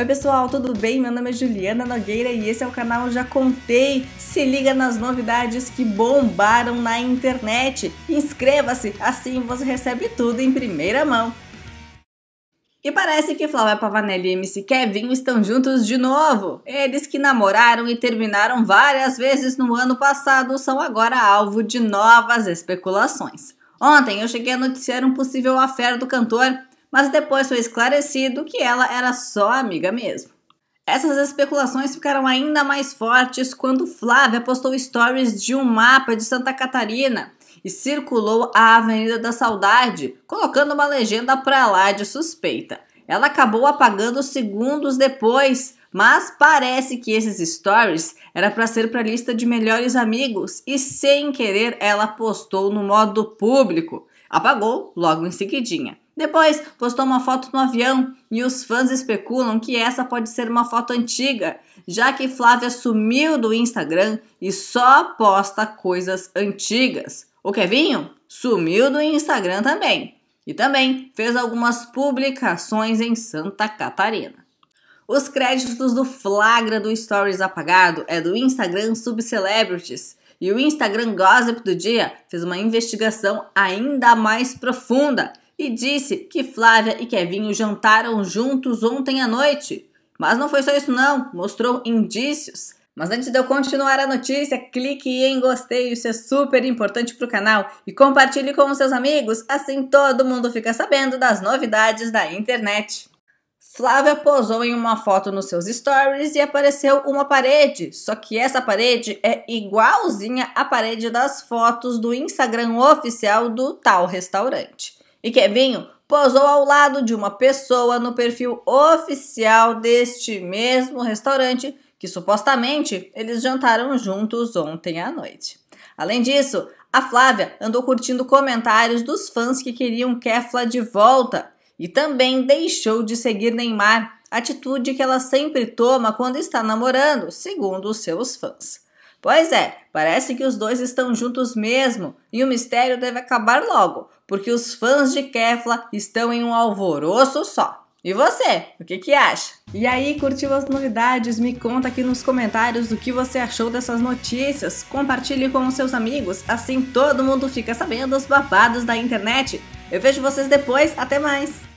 Oi, pessoal, tudo bem? Meu nome é Juliana Nogueira e esse é o canal Já Contei. Se liga nas novidades que bombaram na internet. Inscreva-se, assim você recebe tudo em primeira mão. E parece que Flávia Pavanelli e MC Kevin estão juntos de novo. Eles que namoraram e terminaram várias vezes no ano passado são agora alvo de novas especulações. Ontem eu cheguei a noticiar um possível afeto do cantor mas depois foi esclarecido que ela era só amiga mesmo. Essas especulações ficaram ainda mais fortes quando Flávia postou stories de um mapa de Santa Catarina e circulou a Avenida da Saudade, colocando uma legenda pra lá de suspeita. Ela acabou apagando segundos depois, mas parece que esses stories era para ser para a lista de melhores amigos e sem querer ela postou no modo público. Apagou logo em seguidinha. Depois postou uma foto no avião e os fãs especulam que essa pode ser uma foto antiga, já que Flávia sumiu do Instagram e só posta coisas antigas. O Kevinho sumiu do Instagram também e também fez algumas publicações em Santa Catarina. Os créditos do flagra do Stories apagado é do Instagram Subcelebrities e o Instagram Gossip do Dia fez uma investigação ainda mais profunda e disse que Flávia e Kevinho jantaram juntos ontem à noite. Mas não foi só isso não, mostrou indícios. Mas antes de eu continuar a notícia, clique em gostei, isso é super importante para o canal e compartilhe com os seus amigos, assim todo mundo fica sabendo das novidades da internet. Flávia posou em uma foto nos seus stories e apareceu uma parede, só que essa parede é igualzinha à parede das fotos do Instagram oficial do tal restaurante. E Kevinho posou ao lado de uma pessoa no perfil oficial deste mesmo restaurante, que supostamente eles jantaram juntos ontem à noite. Além disso, a Flávia andou curtindo comentários dos fãs que queriam Kefla de volta e também deixou de seguir Neymar, atitude que ela sempre toma quando está namorando, segundo os seus fãs. Pois é, parece que os dois estão juntos mesmo e o mistério deve acabar logo, porque os fãs de Kefla estão em um alvoroço só. E você, o que, que acha? E aí, curtiu as novidades? Me conta aqui nos comentários o que você achou dessas notícias. Compartilhe com os seus amigos, assim todo mundo fica sabendo os babados da internet. Eu vejo vocês depois, até mais!